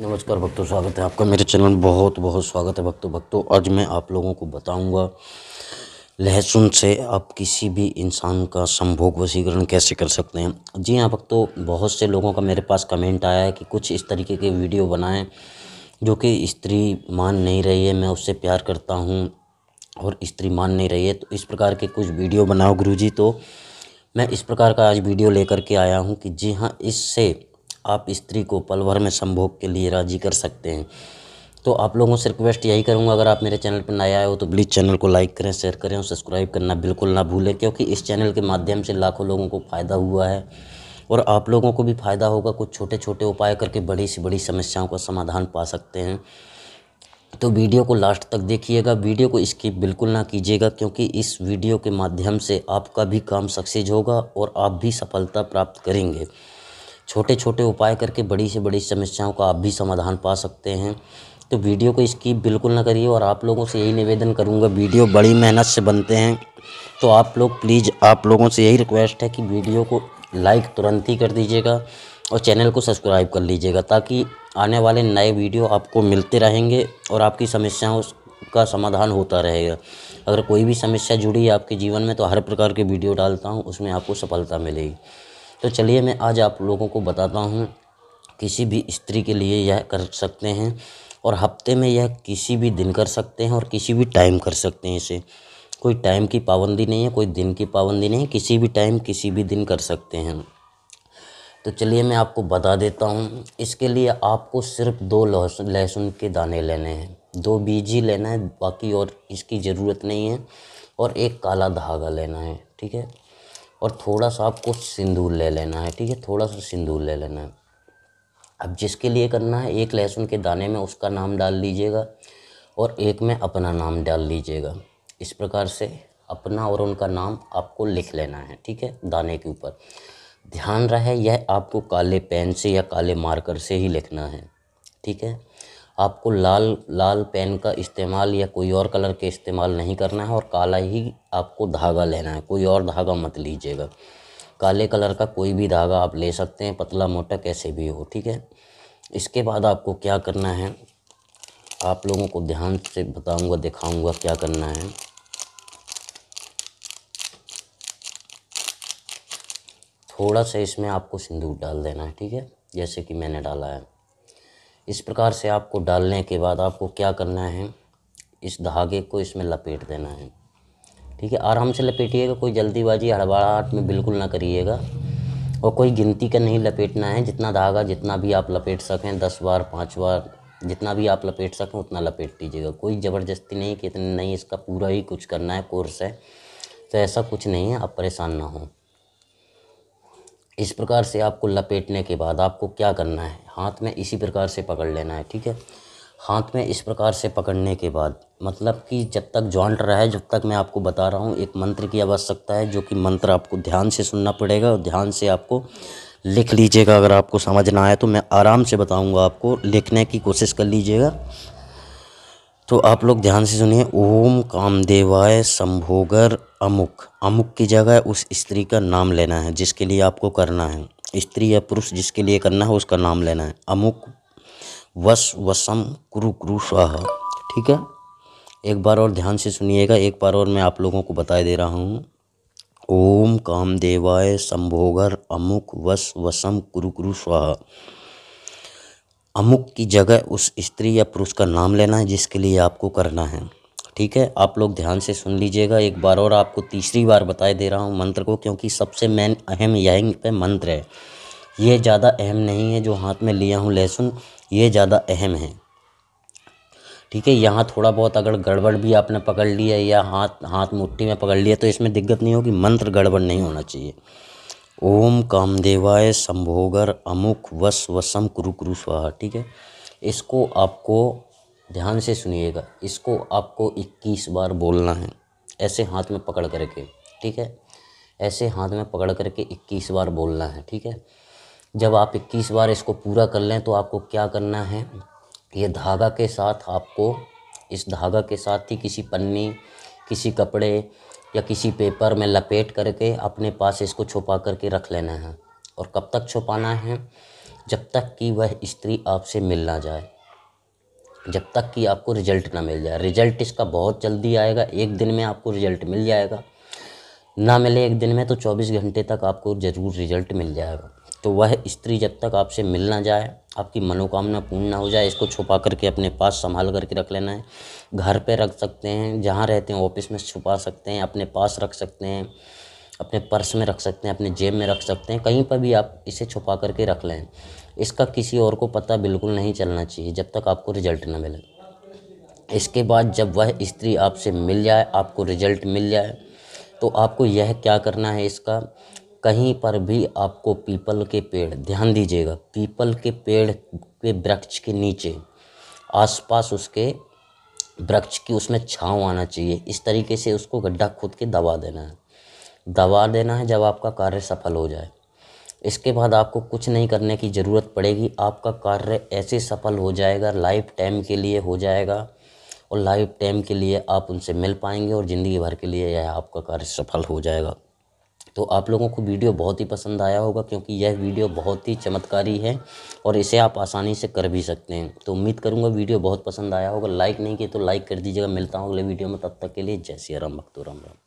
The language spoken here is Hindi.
नमस्कार भक्तों स्वागत है आपका मेरे चैनल में बहुत बहुत स्वागत है भक्तों भक्तों आज मैं आप लोगों को बताऊंगा लहसुन से आप किसी भी इंसान का संभोग वसीकरण कैसे कर सकते हैं जी हाँ भक्तों बहुत से लोगों का मेरे पास कमेंट आया है कि कुछ इस तरीके के वीडियो बनाएं जो कि स्त्री मान नहीं रही है मैं उससे प्यार करता हूँ और स्त्री मान नहीं रही है तो इस प्रकार के कुछ वीडियो बनाओ गुरु जी तो मैं इस प्रकार का आज वीडियो लेकर के आया हूँ कि जी हाँ इससे आप स्त्री को पल भर में संभोग के लिए राजी कर सकते हैं तो आप लोगों से रिक्वेस्ट यही करूंगा अगर आप मेरे चैनल पर नए आए हो तो प्लीज़ चैनल को लाइक करें शेयर करें और सब्सक्राइब करना बिल्कुल ना भूलें क्योंकि इस चैनल के माध्यम से लाखों लोगों को फ़ायदा हुआ है और आप लोगों को भी फ़ायदा होगा कुछ छोटे छोटे उपाय करके बड़ी से बड़ी समस्याओं का समाधान पा सकते हैं तो वीडियो को लास्ट तक देखिएगा वीडियो को स्किप बिल्कुल ना कीजिएगा क्योंकि इस वीडियो के माध्यम से आपका भी काम सक्सेस होगा और आप भी सफलता प्राप्त करेंगे छोटे छोटे उपाय करके बड़ी से बड़ी समस्याओं का आप भी समाधान पा सकते हैं तो वीडियो को स्किप बिल्कुल ना करिए और आप लोगों से यही निवेदन करूँगा वीडियो बड़ी मेहनत से बनते हैं तो आप लोग प्लीज़ आप लोगों से यही रिक्वेस्ट है कि वीडियो को लाइक तुरंत ही कर दीजिएगा और चैनल को सब्सक्राइब कर लीजिएगा ताकि आने वाले नए वीडियो आपको मिलते रहेंगे और आपकी समस्याओं का समाधान होता रहेगा अगर कोई भी समस्या जुड़ी है आपके जीवन में तो हर प्रकार के वीडियो डालता हूँ उसमें आपको सफलता मिलेगी तो चलिए मैं आज आप लोगों को बताता हूँ किसी भी स्त्री के लिए यह कर सकते हैं और हफ्ते में यह किसी भी दिन कर सकते हैं और किसी भी टाइम कर सकते हैं इसे कोई टाइम की पाबंदी नहीं है कोई दिन की पाबंदी नहीं है किसी भी टाइम किसी भी दिन कर सकते हैं तो चलिए मैं आपको बता देता हूँ इसके लिए आपको सिर्फ दो लहसुन लहसुन के दाने लेने हैं दो बीज ही लेना है बाकी और इसकी ज़रूरत नहीं है और एक काला धागा लेना है ठीक है और थोड़ा सा आपको सिंदूर ले लेना है ठीक है थोड़ा सा सिंदूर ले लेना है अब जिसके लिए करना है एक लहसुन के दाने में उसका नाम डाल लीजिएगा और एक में अपना नाम डाल लीजिएगा इस प्रकार से अपना और उनका नाम आपको लिख लेना है ठीक है दाने के ऊपर ध्यान रहे यह आपको काले पेन से या काले मार्कर से ही लिखना है ठीक है आपको लाल लाल पेन का इस्तेमाल या कोई और कलर के इस्तेमाल नहीं करना है और काला ही आपको धागा लेना है कोई और धागा मत लीजिएगा काले कलर का कोई भी धागा आप ले सकते हैं पतला मोटा कैसे भी हो ठीक है इसके बाद आपको क्या करना है आप लोगों को ध्यान से बताऊंगा दिखाऊंगा क्या करना है थोड़ा सा इसमें आपको सिंदूर डाल देना है ठीक है जैसे कि मैंने डाला है इस प्रकार से आपको डालने के बाद आपको क्या करना है इस धागे को इसमें लपेट देना है ठीक है आराम से लपेटिएगा कोई जल्दीबाजी हड़बड़ाहट में बिल्कुल ना करिएगा और कोई गिनती का नहीं लपेटना है जितना धागा जितना भी आप लपेट सकें दस बार पाँच बार जितना भी आप लपेट सकें उतना लपेट लीजिएगा कोई ज़बरदस्ती नहीं कि इतने नहीं इसका पूरा ही कुछ करना है कोर्स है तो ऐसा कुछ नहीं है आप परेशान ना हों इस प्रकार से आपको लपेटने के बाद आपको क्या करना है हाथ में इसी प्रकार से पकड़ लेना है ठीक है हाथ में इस प्रकार से पकड़ने के बाद मतलब कि जब तक जॉइंट रहे जब तक मैं आपको बता रहा हूँ एक मंत्र की आवश्यकता है जो कि मंत्र आपको ध्यान से सुनना पड़ेगा और ध्यान से आपको लिख लीजिएगा अगर आपको समझना आए तो मैं आराम से बताऊँगा आपको लिखने की कोशिश कर लीजिएगा तो आप लोग ध्यान से सुनिए ओम कामदेवाय संभोगर अमुक अमुक की जगह उस स्त्री का नाम लेना है जिसके लिए आपको करना है स्त्री या पुरुष जिसके लिए करना है उसका नाम लेना है अमुक वस वसम कुरु कुरु स्वाहा ठीक है एक बार और ध्यान से सुनिएगा एक बार और मैं आप लोगों को बताए दे रहा हूँ ओम कामदेवाय संभोगर अमुक वस वसम कुरु कुरु स्वाहा अमुक की जगह उस स्त्री या पुरुष का नाम लेना है जिसके लिए आपको करना है ठीक है आप लोग ध्यान से सुन लीजिएगा एक बार और आपको तीसरी बार बताए दे रहा हूँ मंत्र को क्योंकि सबसे मेन अहम यहीं पे मंत्र है ये ज़्यादा अहम नहीं है जो हाथ में लिया हूँ लहसुन ये ज़्यादा अहम है ठीक है यहाँ थोड़ा बहुत अगर गड़बड़ भी आपने पकड़ लिया या हाथ हाथ मुट्ठी में पकड़ लिया तो इसमें दिक्कत नहीं होगी मंत्र गड़बड़ नहीं होना चाहिए ओम कामदेवाय संभोगर अमुक वस वसम कुरु कुरु स्वाहा ठीक है इसको आपको ध्यान से सुनिएगा इसको आपको 21 बार बोलना है ऐसे हाथ में पकड़ करके ठीक है ऐसे हाथ में पकड़ करके 21 बार बोलना है ठीक है जब आप 21 बार इसको पूरा कर लें तो आपको क्या करना है ये धागा के साथ आपको इस धागा के साथ ही किसी पन्नी किसी कपड़े या किसी पेपर में लपेट करके अपने पास इसको छुपा करके रख लेना है और कब तक छुपाना है जब तक कि वह स्त्री आपसे मिल ना जाए जब तक कि आपको रिजल्ट ना मिल जाए रिजल्ट इसका बहुत जल्दी आएगा एक दिन में आपको रिजल्ट मिल जाएगा ना मिले एक दिन में तो 24 घंटे तक आपको ज़रूर रिजल्ट मिल जाएगा तो वह स्त्री जब तक आपसे मिल ना जाए आपकी मनोकामना पूर्ण ना हो जाए इसको छुपा करके अपने पास संभाल करके रख लेना है घर पे रख सकते हैं जहाँ रहते हैं ऑफिस में छुपा सकते हैं अपने पास रख सकते हैं अपने पर्स में रख सकते हैं अपने जेब में रख सकते हैं कहीं पर भी आप इसे छुपा करके रख लें इसका किसी और को पता बिल्कुल नहीं चलना चाहिए जब तक आपको रिजल्ट ना मिले इसके बाद जब वह स्त्री आपसे मिल जाए आपको रिजल्ट मिल जाए तो आपको यह क्या करना है इसका कहीं पर भी आपको पीपल के पेड़ ध्यान दीजिएगा पीपल के पेड़ के वृक्ष के नीचे आसपास उसके वृक्ष की उसमें छाँव आना चाहिए इस तरीके से उसको गड्ढा खुद के दबा देना है दबा देना है जब आपका कार्य सफल हो जाए इसके बाद आपको कुछ नहीं करने की ज़रूरत पड़ेगी आपका कार्य ऐसे सफल हो जाएगा लाइफ टाइम के लिए हो जाएगा और लाइफ टाइम के लिए आप उनसे मिल पाएंगे और ज़िंदगी भर के लिए यह आपका कार्य सफल हो जाएगा तो आप लोगों को वीडियो बहुत ही पसंद आया होगा क्योंकि यह वीडियो बहुत ही चमत्कारी है और इसे आप आसानी से कर भी सकते हैं तो उम्मीद करूँगा वीडियो बहुत पसंद आया होगा लाइक नहीं किया तो लाइक कर दीजिएगा मिलता हूँ अगले वीडियो में तब तक के लिए जय सिया राम भक्तो राम राम